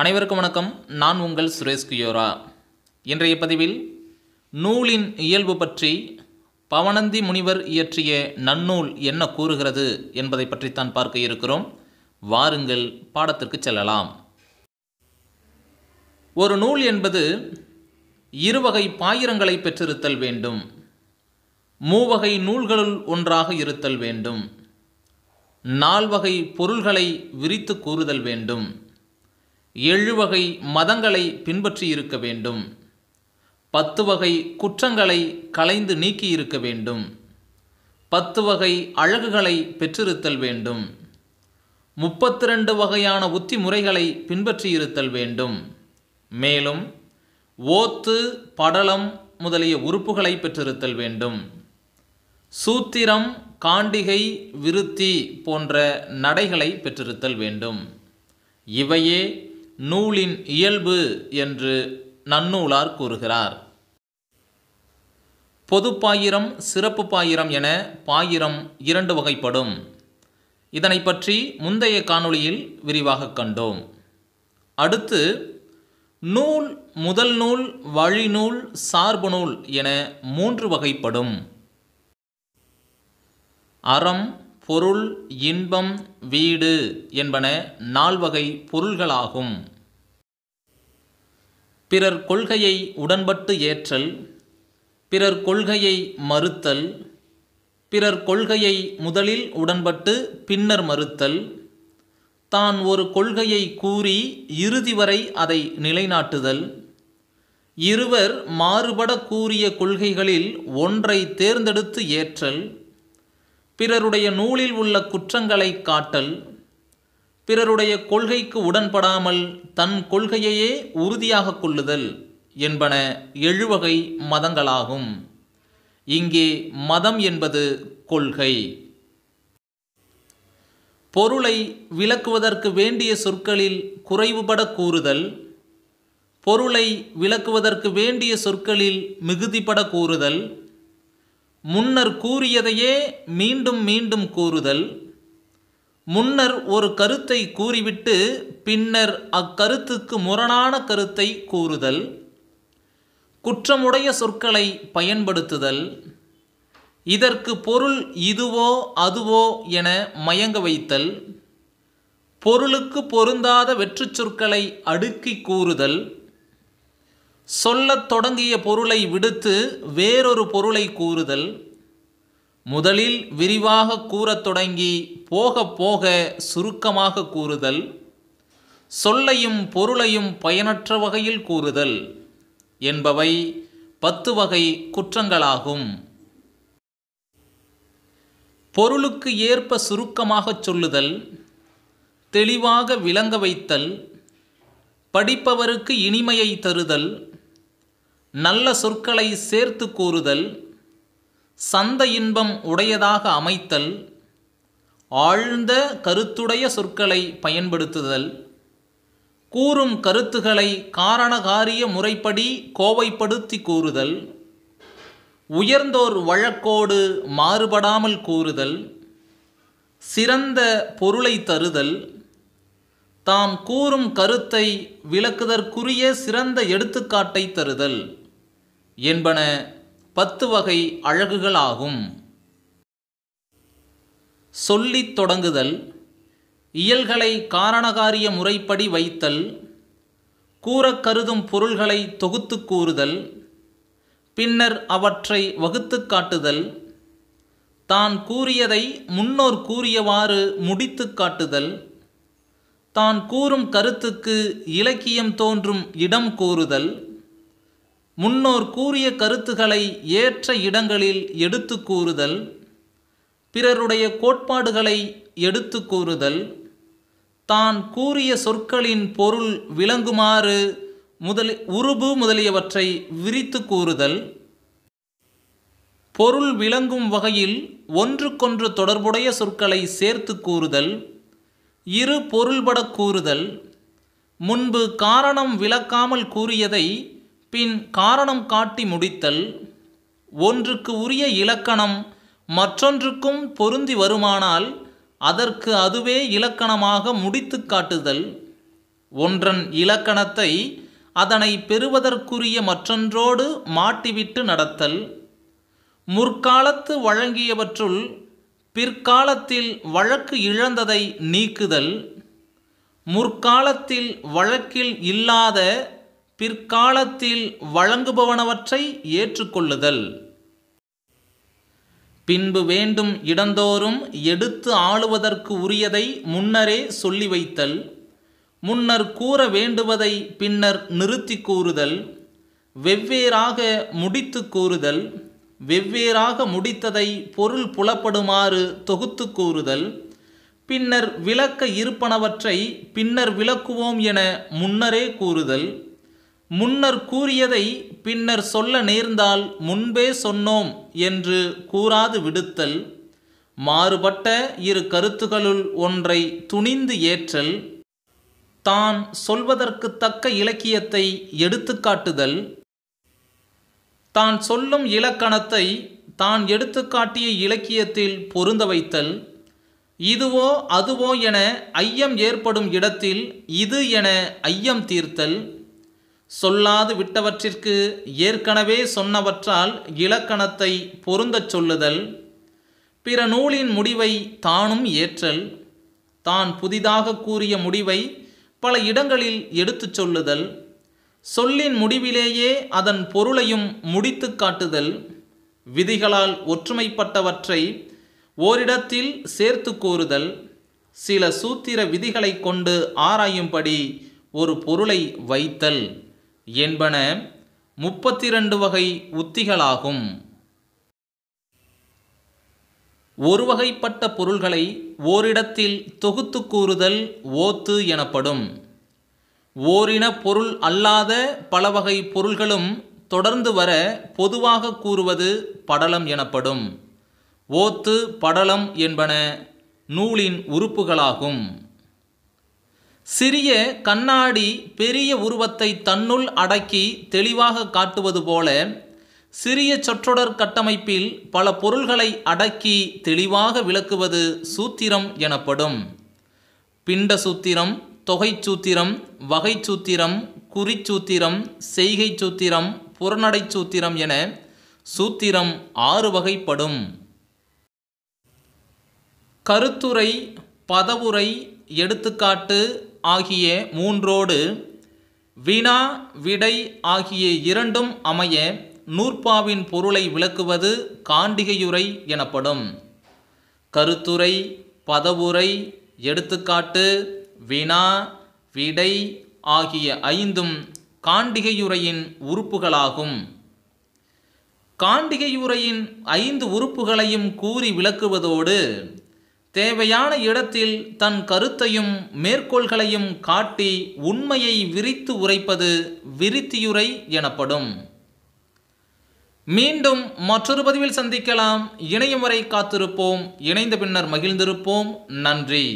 அனைவருக்கும் வணக்கம் நான் உங்கள் சுரேஷ் கியோரா இன்றைய பதிவில் நூலின் இயல்பு பற்றி பவனந்தி முனிவர் இயற்றிய நன்னூல் என்ன கூறுகிறது என்பதை பற்றித்தான் பார்க்க இருக்கிறோம் வாருங்கள் பாடத்திற்கு செல்லலாம் ஒரு நூல் என்பது இருவகை பாயிரங்களை பெற்றிருத்தல் வேண்டும் மூவகை நூல்களுள் ஒன்றாக இருத்தல் வேண்டும் நால்வகை பொருள்களை விரித்து கூறுதல் வேண்டும் ஏழு வகை மதங்களை பின்பற்றி இருக்க வேண்டும் பத்து வகை குற்றங்களை களைந்து நீக்கி இருக்க வேண்டும் பத்து வகை அழகுகளை பெற்றிருத்தல் வேண்டும் முப்பத்தி ரெண்டு வகையான உத்தி முறைகளை பின்பற்றியிருத்தல் வேண்டும் மேலும் ஓத்து படலம் முதலிய உறுப்புகளை பெற்றிருத்தல் வேண்டும் சூத்திரம் காண்டிகை விருத்தி போன்ற நடைகளை பெற்றிருத்தல் வேண்டும் இவையே நூலின் இயல்பு என்று நன்னூலார் கூறுகிறார் பொது பாயிரம் சிறப்பு பாயிரம் என பாயிரம் இரண்டு வகைப்படும் இதனை பற்றி முந்தைய காணொளியில் விரிவாக கண்டோம் அடுத்து நூல் முதல் நூல் வழிநூல் சார்பு நூல் என மூன்று வகைப்படும் அறம் பொருள் இன்பம் வீடு என்பன நால்வகை பொருள்களாகும் பிறர் கொள்கையை உடன்பட்டு ஏற்றல் பிறர் கொள்கையை மறுத்தல் பிறர் கொள்கையை முதலில் உடன்பட்டு பின்னர் மறுத்தல் தான் ஒரு கொள்கையை கூறி இறுதி வரை அதை நிலைநாட்டுதல் இருவர் மாறுபட கூறிய கொள்கைகளில் ஒன்றை தேர்ந்தெடுத்து ஏற்றல் பிறருடைய நூலில் உள்ள குற்றங்களை காட்டல் பிறருடைய கொள்கைக்கு உடன்படாமல் தன் கொள்கையையே உறுதியாக கொள்ளுதல் என்பன எழுவகை மதங்களாகும் இங்கே மதம் என்பது கொள்கை பொருளை விளக்குவதற்கு வேண்டிய சொற்களில் குறைவுபட கூறுதல் பொருளை விளக்குவதற்கு வேண்டிய சொற்களில் மிகுதிப்பட கூறுதல் முன்னர் கூறியதையே மீண்டும் மீண்டும் கூறுதல் முன்னர் ஒரு கருத்தை கூறிவிட்டு பின்னர் அக்கருத்துக்கு முரணான கருத்தை கூறுதல் குற்றமுடைய சொற்களை பயன்படுத்துதல் இதற்கு பொருள் இதுவோ அதுவோ என மயங்க வைத்தல் பொருளுக்கு பொருந்தாத வெற்றுச் சொற்களை அடுக்கி கூறுதல் சொல்லத் தொடங்கிய பொருளை விடுத்து வேறொரு பொருளை கூறுதல் முதலில் விரிவாக கூறத் தொடங்கி போக போக சுருக்கமாக கூறுதல் சொல்லையும் பொருளையும் பயனற்ற வகையில் கூறுதல் என்பவை பத்து வகை குற்றங்களாகும் பொருளுக்கு ஏற்ப சுருக்கமாகச் சொல்லுதல் தெளிவாக விளங்க வைத்தல் படிப்பவருக்கு இனிமையை தருதல் நல்ல சொற்களை சேர்த்து கூறுதல் சந்த இன்பம் உடையதாக அமைத்தல் ஆழ்ந்த கருத்துடைய சொற்களை பயன்படுத்துதல் கூறும் கருத்துகளை காரணகாரிய முறைப்படி கோவைப்படுத்தி கூறுதல் உயர்ந்தோர் வழக்கோடு மாறுபடாமல் கூறுதல் சிறந்த பொருளை தருதல் தாம் கூறும் கருத்தை விளக்குதற்குரிய சிறந்த எடுத்துக்காட்டை தருதல் என்பன பத்து வகை அழகுகளாகும் சொல்லித் தொடங்குதல் இயல்களை காரணகாரிய முறைப்படி வைத்தல் கூறக் கருதும் பொருள்களை தொகுத்து கூறுதல் பின்னர் அவற்றை வகுத்து காட்டுதல் தான் கூறியதை முன்னோர் கூறியவாறு முடித்து காட்டுதல் தான் கூறும் கருத்துக்கு இலக்கியம் தோன்றும் இடம் கூறுதல் முன்னோர் கூறிய கருத்துக்களை ஏற்ற இடங்களில் எடுத்து கூறுதல் பிறருடைய கோட்பாடுகளை எடுத்து கூறுதல் தான் கூறிய சொற்களின் பொருள் விளங்குமாறு முதலி உருபு முதலியவற்றை விரித்து கூறுதல் பொருள் விளங்கும் வகையில் ஒன்றுக்கொன்று தொடர்புடைய சொற்களை சேர்த்து கூறுதல் இரு பொருள்பட கூறுதல் முன்பு காரணம் விளக்காமல் கூறியதை பின் காரணம் காட்டி முடித்தல் ஒன்றுக்கு உரிய இலக்கணம் மற்றொன்றுக்கும் பொருந்தி வருமானால் அதற்கு அதுவே இலக்கணமாக முடித்து காட்டுதல் ஒன்றன் இலக்கணத்தை அதனை பெறுவதற்குரிய மற்றொன்றோடு மாட்டிவிட்டு நடத்தல் முற்காலத்து வழங்கியவற்றுள் பிற்காலத்தில் வழக்கு இழந்ததை நீக்குதல் முற்காலத்தில் வழக்கில் இல்லாத பிற்காலத்தில் வழங்குபவனவற்றை ஏற்றுக்கொள்ளுதல் பின்பு வேண்டும் இடந்தோறும் எடுத்து ஆளுவதற்கு உரியதை முன்னரே சொல்லி வைத்தல் முன்னர் கூற வேண்டுவதை பின்னர் நிறுத்தி கூறுதல் வெவ்வேறாக முடித்து கூறுதல் வெவ்வேறாக முடித்ததை பொருள் புலப்படுமாறு தொகுத்து கூறுதல் பின்னர் விளக்க இருப்பனவற்றை பின்னர் விளக்குவோம் என முன்னரே கூறுதல் முன்னர் கூறியதை பின்னர் சொல்ல நேர்ந்தால் முன்பே சொன்னோம் என்று கூறாது விடுத்தல் மாறுபட்ட இரு கருத்துகளுள் ஒன்றை துணிந்து ஏற்றல் தான் சொல்வதற்கு தக்க இலக்கியத்தை எடுத்துக்காட்டுதல் தான் சொல்லும் இலக்கணத்தை தான் எடுத்துக்காட்டிய இலக்கியத்தில் பொருந்த வைத்தல் இதுவோ அதுவோ என ஐயம் ஏற்படும் இடத்தில் இது என ஐயம் தீர்த்தல் சொல்லாது விட்டவற்றிற்கு ஏற்கனவே சொன்னவற்றால் இலக்கணத்தை பொருந்தச் சொல்லுதல் பிற நூலின் முடிவை தானும் ஏற்றல் தான் புதிதாக கூறிய முடிவை பல இடங்களில் எடுத்துச் சொல்லுதல் சொல்லின் முடிவிலேயே அதன் பொருளையும் முடித்து காட்டுதல் விதிகளால் ஒற்றுமைப்பட்டவற்றை ஓரிடத்தில் சேர்த்து கூறுதல் சில சூத்திர விதிகளை கொண்டு ஆராயும்படி ஒரு பொருளை வைத்தல் என்பன முப்பத்தி ரெண்டு வகை உத்திகளாகும் ஒரு வகைப்பட்ட பொருள்களை ஓரிடத்தில் தொகுத்து கூறுதல் ஓத்து எனப்படும் ஓரின பொருள் அல்லாத பல வகை பொருள்களும் தொடர்ந்து வர பொதுவாக கூறுவது படலம் எனப்படும் ஓத்து படலம் என்பன நூலின் உறுப்புகளாகும் சிறிய கண்ணாடி பெரிய உருவத்தை தன்னுள் அடக்கி தெளிவாக காட்டுவது போல சிறிய சொற்றொடர் கட்டமைப்பில் பல பொருள்களை அடக்கி தெளிவாக விளக்குவது சூத்திரம் எனப்படும் பிண்ட சூத்திரம் தொகை சூத்திரம் வகை சூத்திரம் குறிச்சூத்திரம் செய்கை சூத்திரம் புறநடை சூத்திரம் என சூத்திரம் ஆறு வகைப்படும் கருத்துரை பதவுரை எடுத்துக்காட்டு ஆகிய மூன்றோடு வினா விடை ஆகிய இரண்டும் அமைய நூற்பாவின் பொருளை விளக்குவது காண்டிகையுரை எனப்படும் கருத்துரை பதவுரை எடுத்துக்காட்டு வினா விடை ஆகிய ஐந்தும் காண்டிகையுரையின் உறுப்புகளாகும் காண்டிகையுரையின் ஐந்து உறுப்புகளையும் கூறி விளக்குவதோடு தேவையான இடத்தில் தன் கருத்தையும் மேற்கோள்களையும் காட்டி உண்மையை விரித்து உரைப்பது விரித்தியுரை எனப்படும் மீண்டும் மற்றொரு பதிவில் சந்திக்கலாம் இணையம் வரை காத்திருப்போம் இணைந்த பின்னர் மகிழ்ந்திருப்போம் நன்றி